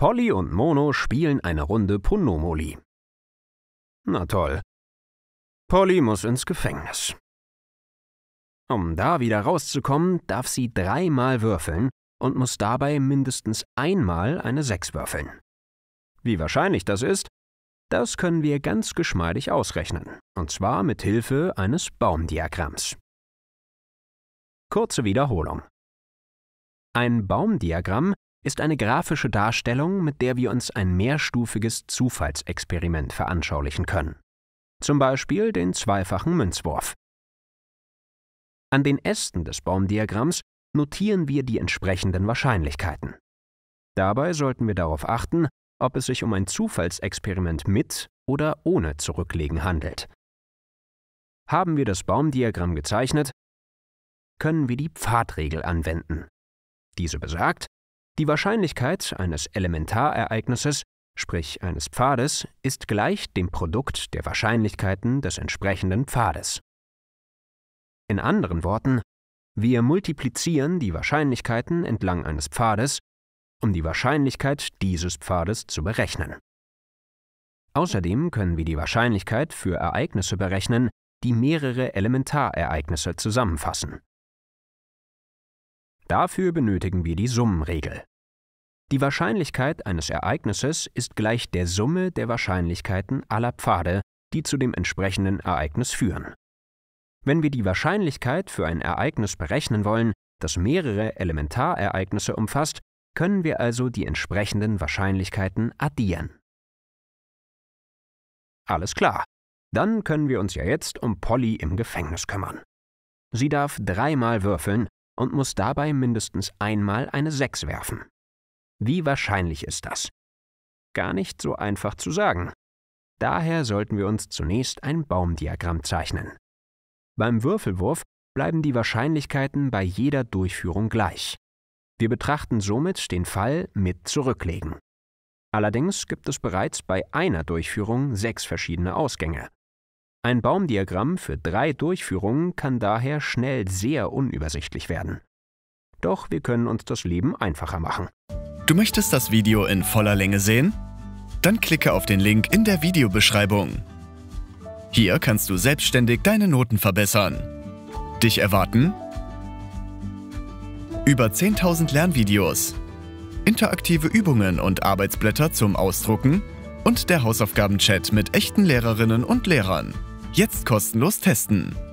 Polly und Mono spielen eine Runde Punomoli. Na toll. Polly muss ins Gefängnis. Um da wieder rauszukommen, darf sie dreimal würfeln und muss dabei mindestens einmal eine Sechs würfeln. Wie wahrscheinlich das ist, das können wir ganz geschmeidig ausrechnen, und zwar mit Hilfe eines Baumdiagramms. Kurze Wiederholung. Ein Baumdiagramm ist eine grafische Darstellung, mit der wir uns ein mehrstufiges Zufallsexperiment veranschaulichen können. Zum Beispiel den zweifachen Münzwurf. An den Ästen des Baumdiagramms notieren wir die entsprechenden Wahrscheinlichkeiten. Dabei sollten wir darauf achten, ob es sich um ein Zufallsexperiment mit oder ohne Zurücklegen handelt. Haben wir das Baumdiagramm gezeichnet, können wir die Pfadregel anwenden. Diese besagt, die Wahrscheinlichkeit eines Elementarereignisses, sprich eines Pfades, ist gleich dem Produkt der Wahrscheinlichkeiten des entsprechenden Pfades. In anderen Worten, wir multiplizieren die Wahrscheinlichkeiten entlang eines Pfades, um die Wahrscheinlichkeit dieses Pfades zu berechnen. Außerdem können wir die Wahrscheinlichkeit für Ereignisse berechnen, die mehrere Elementarereignisse zusammenfassen. Dafür benötigen wir die Summenregel. Die Wahrscheinlichkeit eines Ereignisses ist gleich der Summe der Wahrscheinlichkeiten aller Pfade, die zu dem entsprechenden Ereignis führen. Wenn wir die Wahrscheinlichkeit für ein Ereignis berechnen wollen, das mehrere Elementarereignisse umfasst, können wir also die entsprechenden Wahrscheinlichkeiten addieren. Alles klar. Dann können wir uns ja jetzt um Polly im Gefängnis kümmern. Sie darf dreimal würfeln, und muss dabei mindestens einmal eine 6 werfen. Wie wahrscheinlich ist das? Gar nicht so einfach zu sagen. Daher sollten wir uns zunächst ein Baumdiagramm zeichnen. Beim Würfelwurf bleiben die Wahrscheinlichkeiten bei jeder Durchführung gleich. Wir betrachten somit den Fall mit Zurücklegen. Allerdings gibt es bereits bei einer Durchführung sechs verschiedene Ausgänge. Ein Baumdiagramm für drei Durchführungen kann daher schnell sehr unübersichtlich werden. Doch wir können uns das Leben einfacher machen. Du möchtest das Video in voller Länge sehen? Dann klicke auf den Link in der Videobeschreibung. Hier kannst du selbstständig deine Noten verbessern. Dich erwarten über 10.000 Lernvideos, interaktive Übungen und Arbeitsblätter zum Ausdrucken und der Hausaufgabenchat mit echten Lehrerinnen und Lehrern. Jetzt kostenlos testen.